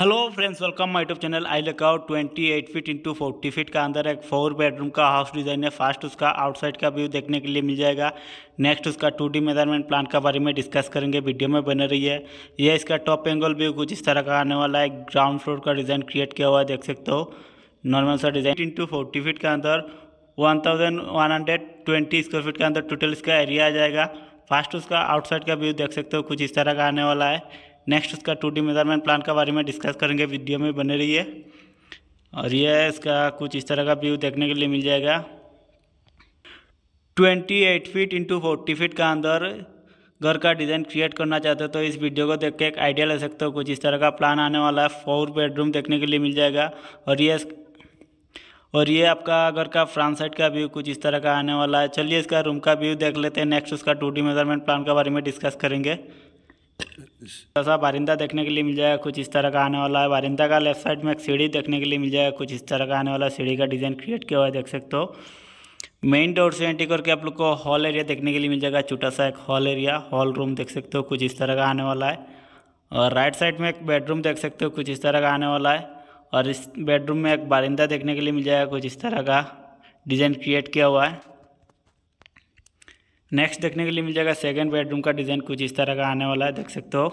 hello friends welcome my YouTube channel I layout twenty eight feet into forty feet का अंदर एक four bedroom का house design है fast उसका outside का व्यू देखने के लिए मिल जाएगा नेक्स्ट उसका टू डी मेजरमेंट प्लान के बारे में डिस्कस करेंगे वीडियो में बने रही है यह इसका टॉप एंगल व्यू कुछ इस तरह का आने वाला है ग्राउंड फ्लोर का डिज़ाइन क्रिएट किया हुआ है देख सकते हो नॉर्मल सा डिज़ाइन इंटू फोर्टी फीट के अंदर one thousand one hundred twenty square feet के अंदर टोटल इसका एरिया आ जाएगा फास्ट उसका आउटसाइड का व्यू देख सकते हो कुछ इस तरह का आने वाला है नेक्स्ट इसका टू डी मेजरमेंट प्लान के बारे में डिस्कस करेंगे वीडियो में बने रहिए और यह इसका कुछ इस तरह का व्यू देखने के लिए मिल जाएगा twenty eight feet into forty feet का अंदर घर का डिज़ाइन क्रिएट करना चाहते हो तो इस वीडियो को देख के एक आइडिया ले सकते हो कुछ इस तरह का प्लान आने वाला है फोर बेडरूम देखने के लिए मिल जाएगा और ये और ये आपका घर का फ्रंट साइड का व्यू कुछ इस तरह का आने वाला है चलिए इसका रूम का व्यू देख लेते हैं नेक्स्ट उसका टू मेजरमेंट प्लान के बारे में डिस्कस करेंगे तो सा बारिंदा देखने के लिए मिल जाएगा कुछ इस तरह का आने वाला है बारिंदा का लेफ्ट साइड में एक सीढ़ी देखने के लिए मिल जाएगा कुछ इस तरह का आने वाला सीढ़ी का डिज़ाइन क्रिएट किया हुआ है देख सकते हो मेन डोर से एंट्री करके आप लोग को हॉल एरिया देखने के लिए मिल जाएगा छोटा सा एक हॉल एरिया हॉल रूम देख सकते हो कुछ इस तरह का आने वाला है और राइट साइड में एक बेडरूम देख सकते हो कुछ इस तरह का आने वाला है और इस बेडरूम में एक बारिंदा देखने के लिए मिल जाएगा कुछ इस तरह का डिज़ाइन क्रिएट किया हुआ है नेक्स्ट देखने के लिए मिल जाएगा सेकेंड बेडरूम का डिज़ाइन कुछ इस तरह का आने वाला है देख सकते हो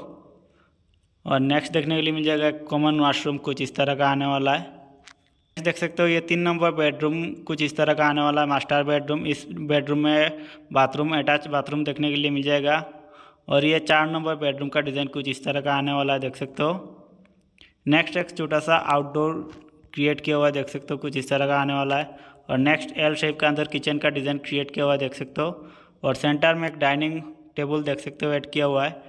और नेक्स्ट देखने के लिए मिल जाएगा कॉमन वाशरूम कुछ इस तरह का आने वाला है देख सकते हो ये तीन नंबर बेडरूम कुछ इस तरह का आने वाला है मास्टर बेडरूम इस बेडरूम में बाथरूम अटैच बाथरूम देखने के लिए मिल जाएगा और ये चार नंबर बेडरूम का डिज़ाइन कुछ इस तरह का आने वाला है देख सकते हो नेक्स्ट एक छोटा सा आउटडोर क्रिएट किया हुआ है देख सकते हो कुछ इस तरह का आने वाला है और नेक्स्ट एल शेप के अंदर किचन का डिज़ाइन क्रिएट किया हुआ है देख सकते हो और सेंटर में एक डाइनिंग टेबल देख सकते हो ऐड किया हुआ है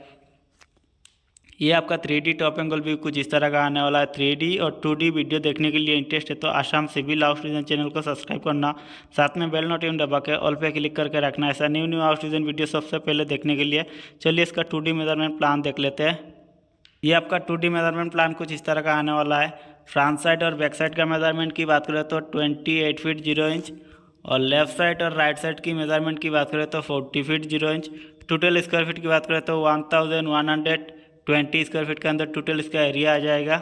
ये आपका थ्री डी टॉप एंगल भी कुछ इस तरह का आने वाला है थ्री डी और टू डी वीडियो देखने के लिए इंटरेस्ट है तो Assam civil house design channel को सब्सक्राइब करना साथ में बेल नोटिफिकेशन दबा के ऑल पे क्लिक करके रखना ऐसा new new house design video सबसे पहले देखने के लिए चलिए इसका टू डी मेजरमेंट प्लान देख लेते हैं ये आपका टू डी मेजरमेंट प्लान कुछ इस तरह का आने वाला है फ्रंट साइड और बैक साइड का मेजरमेंट की बात करें तो twenty eight feet zero inch और लेफ्ट साइड और राइट साइड की मेजरमेंट की बात करें तो forty feet zero inch total square feet की बात करें तो one thousand one hundred twenty square feet के अंदर टोटल इसका एरिया आ जाएगा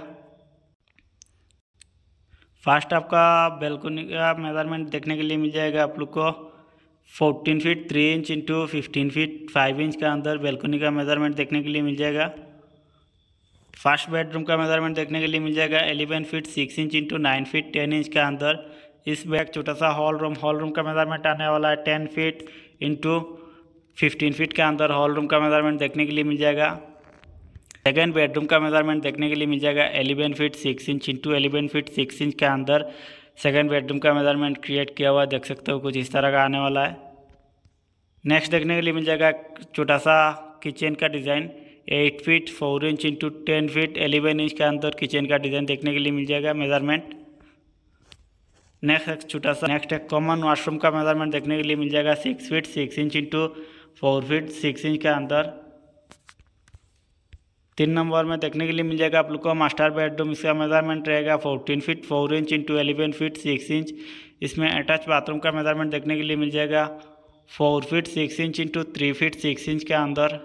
फर्स्ट आपका बेलकोनी का मेजरमेंट देखने के लिए मिल जाएगा आप लोग को fourteen feet three inch into fifteen feet five inch के अंदर बेलकोनी का मेजरमेंट देखने के लिए मिल जाएगा फर्स्ट बेडरूम का मेजरमेंट देखने के लिए मिल जाएगा eleven feet six inch into nine feet ten inch के अंदर इसमें एक छोटा सा हॉल रूम हॉल रूम का मेजरमेंट आने वाला है ten feet into fifteen feet के अंदर हॉल रूम का मेजरमेंट देखने के लिए मिल जाएगा सेकेंड बेडरूम का मेजरमेंट देखने के लिए मिल जाएगा eleven feet six inch into eleven feet six inch के अंदर सेकेंड बेडरूम का मेजरमेंट क्रिएट किया हुआ देख सकते हो कुछ इस तरह का आने वाला है नेक्स्ट देखने के लिए मिल जाएगा छोटा सा किचन का design eight feet four inch into ten feet eleven inch के अंदर किचन का डिज़ाइन देखने के लिए मिल जाएगा मेजरमेंट नेक्स्ट एक छोटा सा नेक्स्ट एक कॉमन वाशरूम का मेजरमेंट देखने के लिए मिल जाएगा six feet six inch into four feet six inch के अंदर तीन नंबर में देखने के लिए मिल जाएगा आप लोग को मास्टर बेडरूम इसका मेजरमेंट रहेगा fourteen feet four inch into eleven feet six inch इसमें अटैच बाथरूम का मेजरमेंट देखने के लिए मिल जाएगा four feet six inch into three feet six inch के अंदर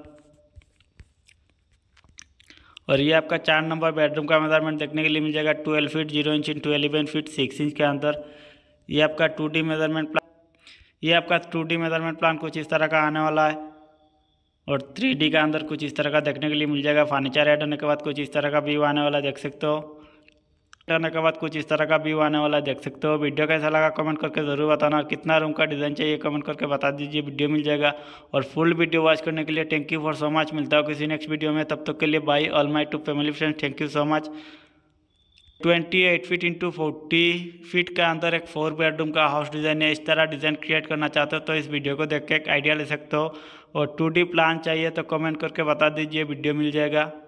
और ये आपका चार नंबर बेडरूम का मेजरमेंट देखने के लिए मिल जाएगा twelve feet zero inch into eleven feet six inch के अंदर ये आपका टू डी मेजरमेंट प्लान ये आपका टू डी मेजरमेंट प्लान कुछ इस तरह का आने वाला है और थ्री डी का अंदर कुछ इस तरह का देखने के लिए मिल जाएगा फर्नीचर ऐड होने के बाद कुछ इस तरह का व्यू आने वाला देख सकते हो करने के बाद कुछ इस तरह का व्यू आने वाला देख सकते हो वीडियो कैसा लगा कमेंट करके ज़रूर बताना और कितना रूम का डिज़ाइन चाहिए कमेंट करके बता दीजिए वीडियो मिल जाएगा और फुल वीडियो वॉच करने के लिए thank you for so much मिलता हो किसी नेक्स्ट वीडियो में तब तक के लिए bye all my to family friend thank you so much twenty eight feet into forty feet के अंदर एक फोर बेडरूम का हाउस डिज़ाइन है इस तरह डिज़ाइन क्रिएट करना चाहते हो तो इस वीडियो को देख के एक आइडिया ले सकते हो और टू प्लान चाहिए तो कमेंट करके बता दीजिए वीडियो मिल जाएगा